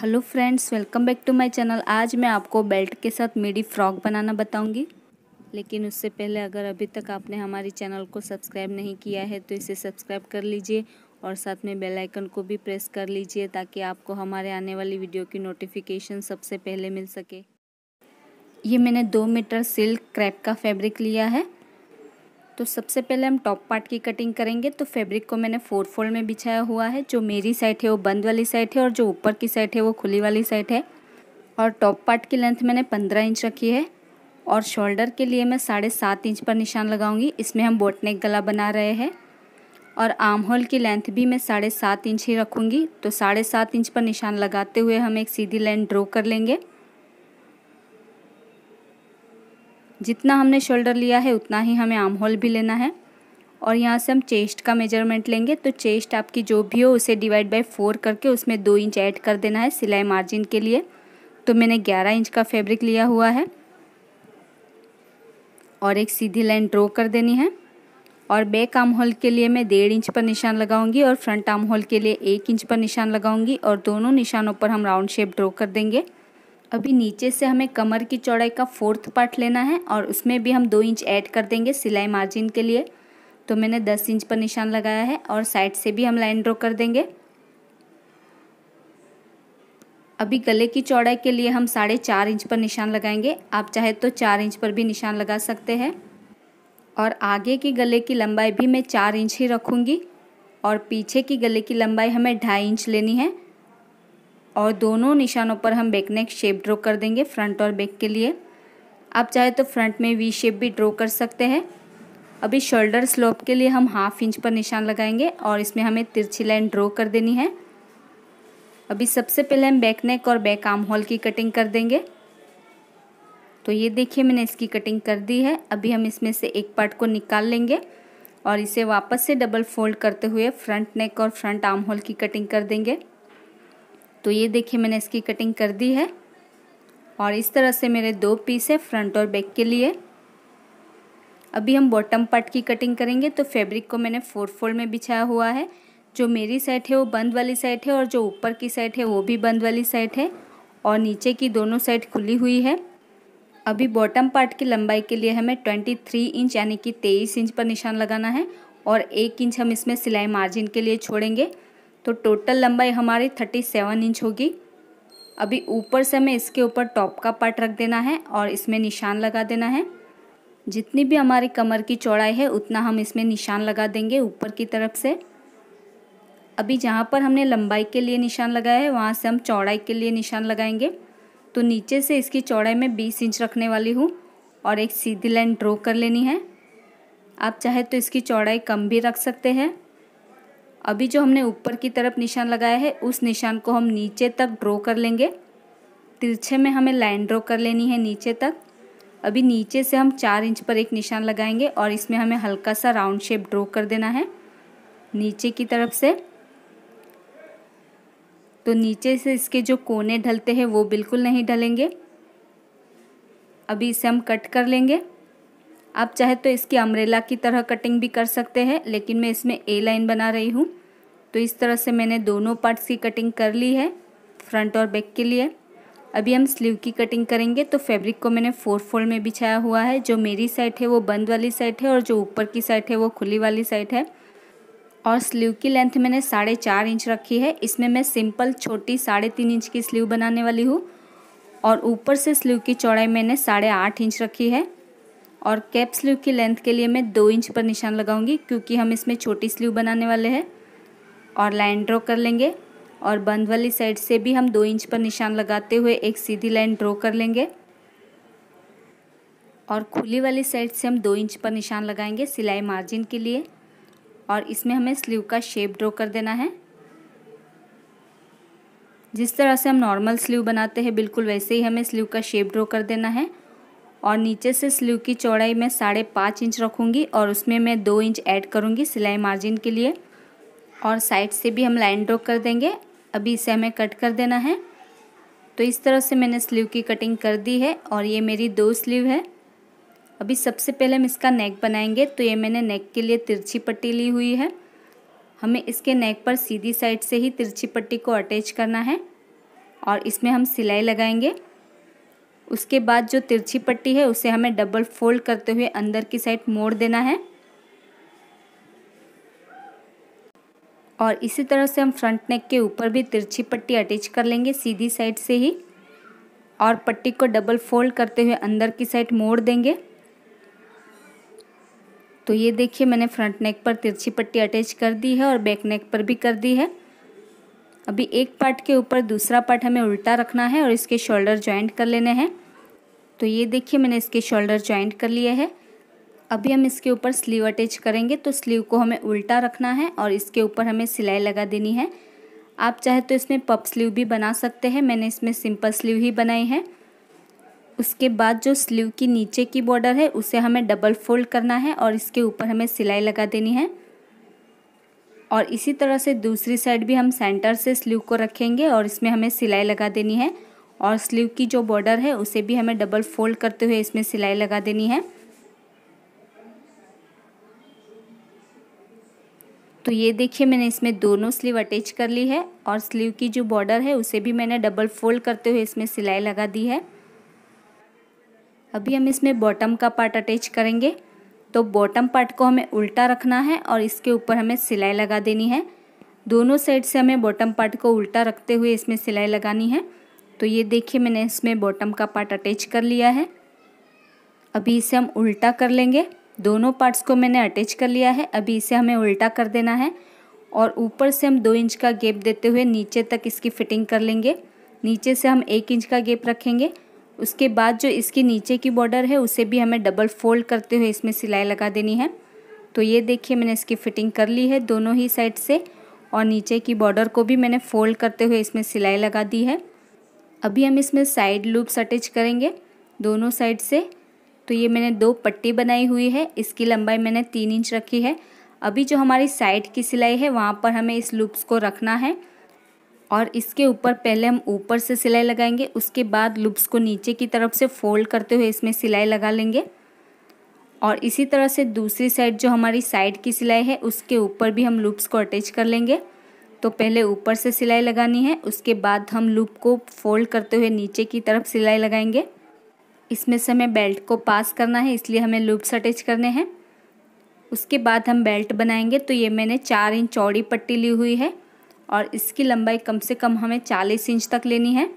hello friends welcome back to my channel आज मैं आपको बेल्ट के साथ मिडी फ्रॉक बनाना बताऊंगी लेकिन उससे पहले अगर अभी तक आपने हमारे चैनल को सब्सक्राइब नहीं किया है तो इसे सब्सक्राइब कर लीजिए और साथ में बेल आइकन को भी प्रेस कर लीजिए ताकि आपको हमारे आने वाली वीडियो की नोटिफिकेशन सबसे पहले मिल सके ये मैंने दो मीटर सिल्क क्रैप का फैब्रिक लिया है तो सबसे पहले हम टॉप पार्ट की कटिंग करेंगे तो फैब्रिक को मैंने फोर फोल्ड में बिछाया हुआ है जो मेरी साइड है वो बंद वाली साइड है और जो ऊपर की साइड है वो खुली वाली साइड है और टॉप पार्ट की लेंथ मैंने पंद्रह इंच रखी है और शोल्डर के लिए मैं साढ़े सात इंच पर निशान लगाऊंगी इसमें हम बोटनेक गला बना रहे हैं और आर्म होल की लेंथ भी मैं साढ़े सात इंच ही रखूंगी तो साढ़े सात इंच पर निशान लगाते हुए हम एक सीधी लाइन ड्रॉ कर लेंगे जितना हमने शोल्डर लिया है उतना ही हमें आर्म होल भी लेना है और यहाँ से हम चेस्ट का मेजरमेंट लेंगे तो चेस्ट आपकी जो भी हो उसे डिवाइड बाय फोर करके उसमें दो इंच ऐड कर देना है सिलाई मार्जिन के लिए तो मैंने ग्यारह इंच का फैब्रिक लिया हुआ है और एक सीधी लाइन ड्रॉ कर देनी है और बैक आर्म होल के लिए मैं डेढ़ इंच पर निशान लगाऊंगी और फ्रंट आर्म होल के लिए एक इंच पर निशान लगाऊंगी और दोनों निशानों पर हम राउंड शेप ड्रॉ कर देंगे अभी नीचे से हमें कमर की चौड़ाई का फोर्थ पार्ट लेना है और उसमें भी हम दो इंच ऐड कर देंगे सिलाई मार्जिन के लिए तो मैंने दस इंच पर निशान लगाया है और साइड से भी हम लाइन ड्रॉ कर देंगे अभी गले की चौड़ाई के लिए हम साढ़े चार इंच पर निशान लगाएंगे आप चाहे तो चार इंच पर भी निशान लगा सकते हैं और आगे की गले की लंबाई भी मैं चार इंच ही रखूँगी और पीछे की गले की लंबाई हमें ढाई इंच लेनी है और दोनों निशानों पर हम बैक नेक शेप ड्रॉ कर देंगे फ्रंट और बैक के लिए आप चाहे तो फ्रंट में वी शेप भी ड्रॉ कर सकते हैं अभी शोल्डर स्लोप के लिए हम हाफ इंच पर निशान लगाएंगे और इसमें हमें तिरछी लाइन ड्रॉ कर देनी है अभी सबसे पहले हम बैक नेक और बैक आर्म होल की कटिंग कर देंगे तो ये देखिए मैंने इसकी कटिंग कर दी है अभी हम इसमें से एक पार्ट को निकाल लेंगे और इसे वापस से डबल फोल्ड करते हुए फ्रंट नेक और फ्रंट आर्म होल की कटिंग कर देंगे तो ये देखिए मैंने इसकी कटिंग कर दी है और इस तरह से मेरे दो पीस है फ्रंट और बैक के लिए अभी हम बॉटम पार्ट की कटिंग करेंगे तो फैब्रिक को मैंने फोर फोल्ड में बिछाया हुआ है जो मेरी साइड है वो बंद वाली साइड है और जो ऊपर की साइड है वो भी बंद वाली साइड है और नीचे की दोनों साइड खुली हुई है अभी बॉटम पार्ट की लंबाई के लिए हमें ट्वेंटी थ्री इंच यानी कि तेईस इंच पर निशान लगाना है और एक इंच हम इसमें सिलाई मार्जिन के लिए छोड़ेंगे तो टोटल लंबाई हमारी थर्टी सेवन इंच होगी अभी ऊपर से हमें इसके ऊपर टॉप का पार्ट रख देना है और इसमें निशान लगा देना है जितनी भी हमारी कमर की चौड़ाई है उतना हम इसमें निशान लगा देंगे ऊपर की तरफ से अभी जहाँ पर हमने लंबाई के लिए निशान लगाया है वहाँ से हम चौड़ाई के लिए निशान लगाएंगे तो नीचे से इसकी चौड़ाई में बीस इंच रखने वाली हूँ और एक सीधी लाइन ड्रॉ कर लेनी है आप चाहे तो इसकी चौड़ाई कम भी रख सकते हैं अभी जो हमने ऊपर की तरफ निशान लगाया है उस निशान को हम नीचे तक ड्रॉ कर लेंगे तिरछे में हमें लाइन ड्रॉ कर लेनी है नीचे तक अभी नीचे से हम चार इंच पर एक निशान लगाएंगे और इसमें हमें हल्का सा राउंड शेप ड्रॉ कर देना है नीचे की तरफ से तो नीचे से इसके जो कोने ढलते हैं वो बिल्कुल नहीं ढलेंगे अभी इसे हम कट कर लेंगे आप चाहे तो इसकी अम्ब्रेला की तरह कटिंग भी कर सकते हैं लेकिन मैं इसमें ए लाइन बना रही हूँ तो इस तरह से मैंने दोनों पार्ट्स की कटिंग कर ली है फ्रंट और बैक के लिए अभी हम स्लीव की कटिंग करेंगे तो फैब्रिक को मैंने फोर फोल्ड में बिछाया हुआ है जो मेरी साइड है वो बंद वाली साइड है और जो ऊपर की साइड है वो खुली वाली साइड है और स्लीव की लेंथ मैंने साढ़े चार इंच रखी है इसमें मैं सिंपल छोटी साढ़े तीन इंच की स्लीव बनाने वाली हूँ और ऊपर से स्लीव की चौड़ाई मैंने साढ़े आठ इंच रखी है और कैप स्लीव की लेंथ के लिए मैं दो इंच पर निशान लगाऊंगी क्योंकि हम इसमें छोटी स्लीव बनाने वाले हैं और लाइन ड्रॉ कर लेंगे और बंद वाली साइड से भी हम दो इंच पर निशान लगाते हुए एक सीधी लाइन ड्रॉ कर लेंगे और खुली वाली साइड से हम दो इंच पर निशान लगाएंगे सिलाई मार्जिन के लिए और इसमें हमें स्लीव का शेप ड्रॉ कर देना है जिस तरह से हम नॉर्मल स्लीव बनाते हैं बिल्कुल वैसे ही हमें स्लीव का शेप ड्रॉ कर देना है और नीचे से स्लीव की चौड़ाई मैं साढ़े पाँच इंच रखूँगी और उसमें मैं दो इंच ऐड करूँगी सिलाई मार्जिन के लिए और साइड से भी हम लाइन ड्रॉ कर देंगे अभी इसे हमें कट कर देना है तो इस तरह से मैंने स्लीव की कटिंग कर दी है और ये मेरी दो स्लीव है अभी सबसे पहले हम इसका नेक बनाएंगे तो ये मैंने नेक के लिए तिरछी पट्टी ली हुई है हमें इसके नेक पर सीधी साइड से ही तिरछी पट्टी को अटैच करना है और इसमें हम सिलाई लगाएंगे उसके बाद जो तिरछी पट्टी है उसे हमें डबल फोल्ड करते हुए अंदर की साइड मोड़ देना है और इसी तरह से हम फ्रंट नेक के ऊपर भी तिरछी पट्टी अटैच कर लेंगे सीधी साइड से ही और पट्टी को डबल फोल्ड करते हुए अंदर की साइड मोड़ देंगे तो ये देखिए मैंने फ्रंट नेक पर तिरछी पट्टी अटैच कर दी है और बैक नेक पर भी कर दी है अभी एक पार्ट के ऊपर दूसरा पार्ट हमें उल्टा रखना है और इसके शोल्डर ज्वाइंट कर लेने हैं तो ये देखिए मैंने इसके शोल्डर ज्वाइंट कर लिए हैं अभी हम इसके ऊपर स्लीव अटैच करेंगे तो स्लीव को हमें उल्टा रखना है और इसके ऊपर हमें सिलाई लगा देनी है आप चाहे तो इसमें पप स्लीव भी बना सकते हैं मैंने इसमें सिंपल स्लीव ही बनाई है उसके बाद जो स्लीव की नीचे की बॉर्डर है उसे हमें डबल फोल्ड करना है और इसके ऊपर हमें सिलाई लगा देनी है और इसी तरह से दूसरी साइड भी हम सेंटर से स्लीव को रखेंगे और इसमें हमें सिलाई लगा देनी है और स्लीव की जो बॉर्डर है उसे भी हमें डबल फोल्ड करते हुए इसमें सिलाई लगा देनी है तो ये देखिए मैंने इसमें दोनों स्लीव अटैच कर ली है और स्लीव की जो बॉर्डर है उसे भी मैंने डबल फोल्ड करते हुए इसमें सिलाई लगा दी है अभी हम इसमें बॉटम का पार्ट अटैच करेंगे तो बॉटम पार्ट को हमें उल्टा रखना है और इसके ऊपर हमें सिलाई लगा देनी है दोनों साइड से हमें बॉटम पार्ट को उल्टा रखते हुए इसमें सिलाई लगानी है तो ये देखिए मैंने इसमें बॉटम का पार्ट अटैच कर लिया है अभी इसे हम उल्टा कर लेंगे दोनों पार्ट्स को मैंने अटैच कर लिया है अभी इसे हमें उल्टा कर देना है और ऊपर से हम दो इंच का गेप देते हुए नीचे तक इसकी फिटिंग कर लेंगे नीचे से हम एक इंच का गेप रखेंगे उसके बाद जो इसके नीचे की बॉर्डर है उसे भी हमें डबल फोल्ड करते हुए इसमें सिलाई लगा देनी है तो ये देखिए मैंने इसकी फ़िटिंग कर ली है दोनों ही साइड से और नीचे की बॉर्डर को भी मैंने फोल्ड करते हुए इसमें सिलाई लगा दी है अभी हम इसमें साइड लूप्स अटैच करेंगे दोनों साइड से तो ये मैंने दो पट्टी बनाई हुई है इसकी लंबाई मैंने तीन इंच रखी है अभी जो हमारी साइड की सिलाई है वहाँ पर हमें इस लूप्स को रखना है और इसके ऊपर पहले हम ऊपर से सिलाई लगाएंगे उसके बाद लुप्स को नीचे की तरफ से फोल्ड करते हुए इसमें सिलाई लगा लेंगे और इसी तरह से दूसरी साइड जो हमारी साइड की सिलाई है उसके ऊपर भी हम लूप्स को अटैच कर लेंगे तो पहले ऊपर से सिलाई लगानी है उसके बाद हम लूप को फोल्ड करते हुए नीचे की तरफ सिलाई लगाएंगे इसमें से हमें बेल्ट को पास करना है इसलिए हमें लूप्स अटैच करने हैं उसके बाद हम बेल्ट बनाएंगे तो ये मैंने चार इंच चौड़ी पट्टी ली हुई है और इसकी लंबाई कम से कम हमें चालीस इंच तक लेनी है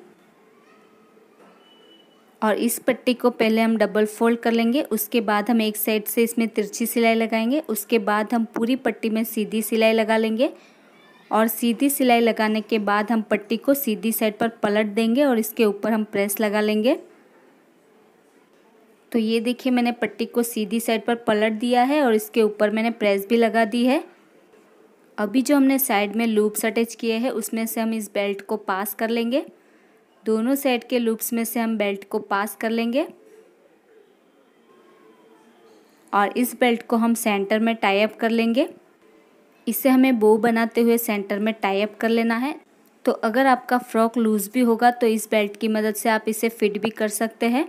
और इस पट्टी को पहले हम डबल फोल्ड कर लेंगे उसके बाद हम एक साइड से इसमें तिरछी सिलाई लगाएंगे उसके बाद हम पूरी पट्टी में सीधी सिलाई लगा लेंगे और सीधी सिलाई लगाने के बाद हम पट्टी को सीधी साइड पर पलट देंगे और इसके ऊपर हम प्रेस लगा लेंगे तो ये देखिए मैंने पट्टी को सीधी साइड पर पलट दिया है और इसके ऊपर मैंने प्रेस भी लगा दी है अभी जो हमने साइड में लूप्स अटैच किए हैं उसमें से हम इस बेल्ट को पास कर लेंगे दोनों साइड के लूप्स में से हम बेल्ट को पास कर लेंगे और इस बेल्ट को हम सेंटर में टाई अप कर लेंगे इसे हमें बो बनाते हुए सेंटर में टाई अप कर लेना है तो अगर आपका फ्रॉक लूज़ भी होगा तो इस बेल्ट की मदद से आप इसे फिट भी कर सकते हैं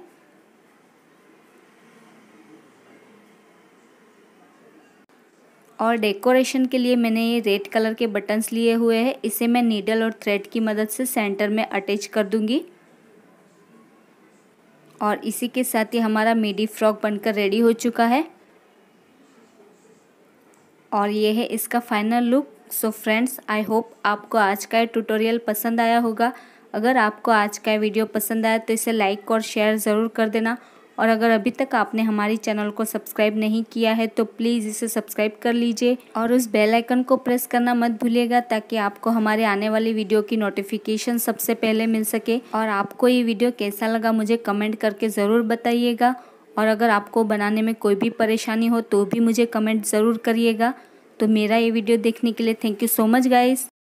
और डेकोरेशन के लिए मैंने ये रेड कलर के बटन्स लिए हुए हैं इसे मैं नीडल और थ्रेड की मदद से सेंटर में अटैच कर दूंगी और इसी के साथ ही हमारा मिडी फ्रॉक बनकर रेडी हो चुका है और ये है इसका final look so friends I hope आपको आज का ट्यूटोरियल पसंद आया होगा अगर आपको आज का वीडियो पसंद आया तो इसे लाइक और शेयर ज़रूर कर देना और अगर अभी तक आपने हमारे चैनल को सब्सक्राइब नहीं किया है तो प्लीज़ इसे सब्सक्राइब कर लीजिए और उस बेल आइकन को प्रेस करना मत भूलिएगा ताकि आपको हमारे आने वाली वीडियो की नोटिफिकेशन सबसे पहले मिल सके और आपको ये वीडियो कैसा लगा मुझे कमेंट करके ज़रूर बताइएगा और अगर आपको बनाने में कोई भी परेशानी हो तो भी मुझे कमेंट ज़रूर करिएगा तो मेरा ये वीडियो देखने के लिए thank you so much guys